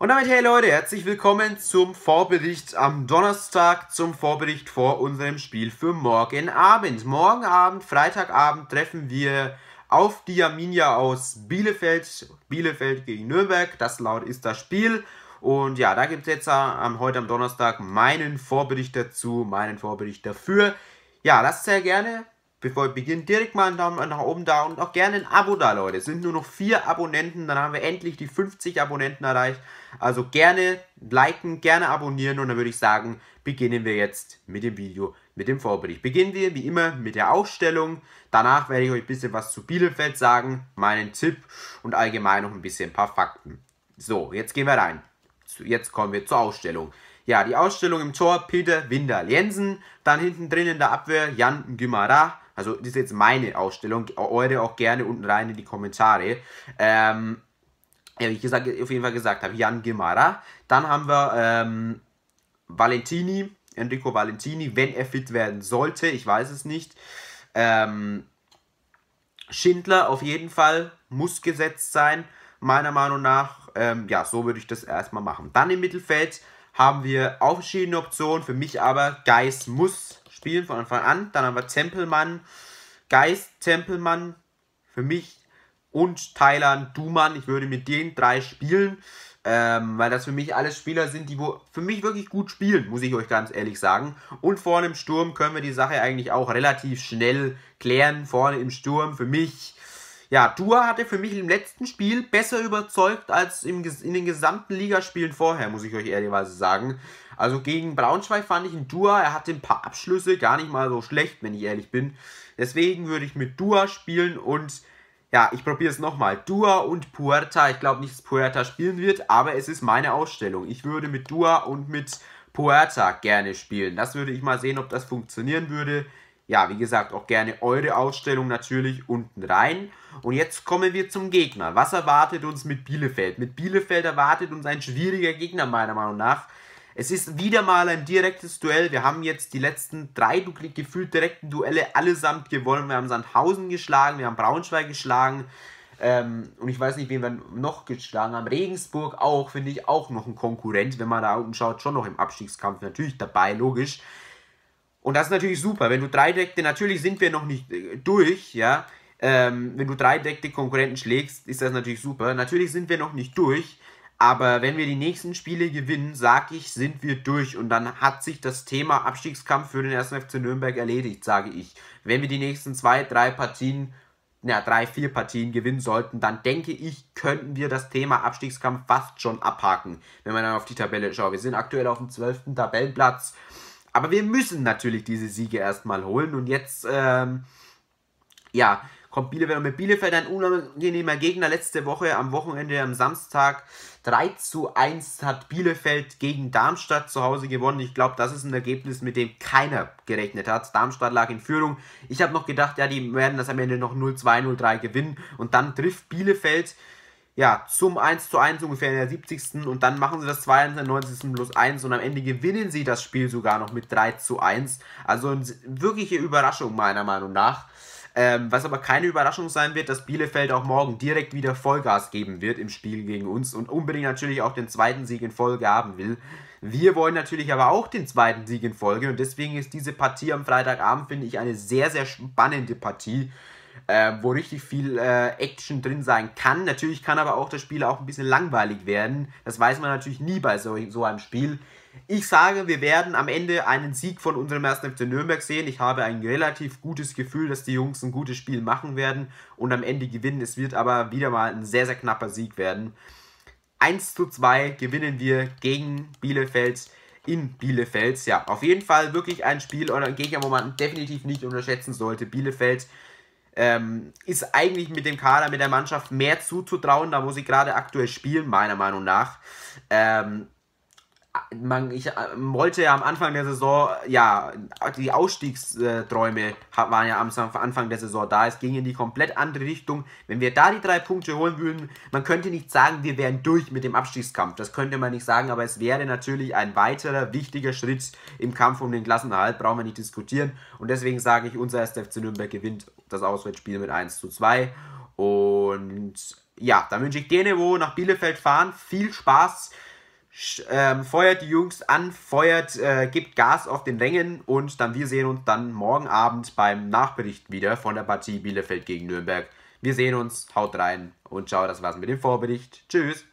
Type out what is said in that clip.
Und damit, hey Leute, herzlich willkommen zum Vorbericht am Donnerstag, zum Vorbericht vor unserem Spiel für morgen Abend. Morgen Abend, Freitagabend treffen wir auf die Arminia aus Bielefeld, Bielefeld gegen Nürnberg, das laut ist das Spiel. Und ja, da gibt es jetzt am, heute am Donnerstag meinen Vorbericht dazu, meinen Vorbericht dafür. Ja, lasst sehr gerne bevor wir beginnen, direkt mal einen Daumen nach oben da und auch gerne ein Abo da, Leute. Es sind nur noch vier Abonnenten, dann haben wir endlich die 50 Abonnenten erreicht. Also gerne liken, gerne abonnieren und dann würde ich sagen, beginnen wir jetzt mit dem Video, mit dem Vorbericht. Beginnen wir wie immer mit der Ausstellung. Danach werde ich euch ein bisschen was zu Bielefeld sagen, meinen Tipp und allgemein noch ein bisschen ein paar Fakten. So, jetzt gehen wir rein. Jetzt kommen wir zur Ausstellung. Ja, die Ausstellung im Tor Peter Winder Jensen, dann hinten drin in der Abwehr Jan Gümara, also das ist jetzt meine Ausstellung. Eure auch gerne unten rein in die Kommentare. Ähm, ja, wie ich gesagt, auf jeden Fall gesagt habe, Jan Gemara. Dann haben wir ähm, Valentini, Enrico Valentini, wenn er fit werden sollte, ich weiß es nicht. Ähm, Schindler auf jeden Fall muss gesetzt sein, meiner Meinung nach. Ähm, ja, so würde ich das erstmal machen. Dann im Mittelfeld haben wir verschiedene Optionen, für mich aber Geis muss spielen von Anfang an. Dann haben wir Tempelmann, Geist Tempelmann für mich und Thailand Dumann. Ich würde mit den drei spielen, ähm, weil das für mich alles Spieler sind, die wo für mich wirklich gut spielen, muss ich euch ganz ehrlich sagen. Und vorne im Sturm können wir die Sache eigentlich auch relativ schnell klären. Vorne im Sturm für mich ja, Dua hatte für mich im letzten Spiel besser überzeugt als im, in den gesamten Ligaspielen vorher, muss ich euch ehrlicherweise sagen. Also gegen Braunschweig fand ich einen Dua, er hatte ein paar Abschlüsse, gar nicht mal so schlecht, wenn ich ehrlich bin. Deswegen würde ich mit Dua spielen und ja, ich probiere es nochmal. Dua und Puerta. Ich glaube nicht, dass Puerta spielen wird, aber es ist meine Ausstellung. Ich würde mit Dua und mit Puerta gerne spielen. Das würde ich mal sehen, ob das funktionieren würde ja, wie gesagt, auch gerne eure Ausstellung natürlich unten rein. Und jetzt kommen wir zum Gegner. Was erwartet uns mit Bielefeld? Mit Bielefeld erwartet uns ein schwieriger Gegner, meiner Meinung nach. Es ist wieder mal ein direktes Duell. Wir haben jetzt die letzten drei gefühlt direkten Duelle allesamt gewonnen. Wir haben Sandhausen geschlagen, wir haben Braunschweig geschlagen. Ähm, und ich weiß nicht, wen wir noch geschlagen haben. Regensburg auch, finde ich, auch noch ein Konkurrent, wenn man da unten schaut, schon noch im Abstiegskampf natürlich dabei, logisch. Und das ist natürlich super, wenn du drei direkte, natürlich sind wir noch nicht äh, durch, ja. Ähm, wenn du drei direkte Konkurrenten schlägst, ist das natürlich super. Natürlich sind wir noch nicht durch, aber wenn wir die nächsten Spiele gewinnen, sag ich, sind wir durch. Und dann hat sich das Thema Abstiegskampf für den 1. FC Nürnberg erledigt, sage ich. Wenn wir die nächsten zwei, drei Partien, ja, drei, vier Partien gewinnen sollten, dann denke ich, könnten wir das Thema Abstiegskampf fast schon abhaken. Wenn man dann auf die Tabelle schaut. Wir sind aktuell auf dem 12. Tabellenplatz. Aber wir müssen natürlich diese Siege erstmal holen. Und jetzt, ähm, ja, kommt Bielefeld Und mit Bielefeld ein unangenehmer Gegner. Letzte Woche am Wochenende, am Samstag 3 zu 1 hat Bielefeld gegen Darmstadt zu Hause gewonnen. Ich glaube, das ist ein Ergebnis, mit dem keiner gerechnet hat. Darmstadt lag in Führung. Ich habe noch gedacht, ja, die werden das am Ende noch 0-2, 0-3 gewinnen. Und dann trifft Bielefeld ja, zum 1 zu 1 ungefähr in der 70. Und dann machen sie das 2 in der 90. plus 1 und am Ende gewinnen sie das Spiel sogar noch mit 3 zu 1. Also eine wirkliche Überraschung meiner Meinung nach. Ähm, was aber keine Überraschung sein wird, dass Bielefeld auch morgen direkt wieder Vollgas geben wird im Spiel gegen uns und unbedingt natürlich auch den zweiten Sieg in Folge haben will. Wir wollen natürlich aber auch den zweiten Sieg in Folge und deswegen ist diese Partie am Freitagabend, finde ich, eine sehr, sehr spannende Partie äh, wo richtig viel äh, Action drin sein kann. Natürlich kann aber auch das Spiel auch ein bisschen langweilig werden. Das weiß man natürlich nie bei so, so einem Spiel. Ich sage, wir werden am Ende einen Sieg von unserem ersten FC Nürnberg sehen. Ich habe ein relativ gutes Gefühl, dass die Jungs ein gutes Spiel machen werden und am Ende gewinnen. Es wird aber wieder mal ein sehr, sehr knapper Sieg werden. 1 zu 2 gewinnen wir gegen Bielefeld in Bielefeld. Ja, auf jeden Fall wirklich ein Spiel oder ein Gegner, wo man definitiv nicht unterschätzen sollte. Bielefeld ähm, ist eigentlich mit dem Kader, mit der Mannschaft mehr zuzutrauen, da wo sie gerade aktuell spielen, meiner Meinung nach. Ähm, man, ich äh, wollte ja am Anfang der Saison, ja, die Ausstiegsträume waren ja am Anfang der Saison da. Es ging in die komplett andere Richtung. Wenn wir da die drei Punkte holen würden, man könnte nicht sagen, wir wären durch mit dem Abstiegskampf. Das könnte man nicht sagen, aber es wäre natürlich ein weiterer wichtiger Schritt im Kampf um den Klassenerhalt, brauchen wir nicht diskutieren. Und deswegen sage ich, unser SFC Nürnberg gewinnt das Auswärtsspiel mit 1 zu 2. Und ja, dann wünsche ich denen, wo nach Bielefeld fahren, viel Spaß ähm, feuert die Jungs an, feuert, äh, gibt Gas auf den Längen und dann wir sehen uns dann morgen Abend beim Nachbericht wieder von der Partie Bielefeld gegen Nürnberg. Wir sehen uns, haut rein und ciao, das war's mit dem Vorbericht. Tschüss.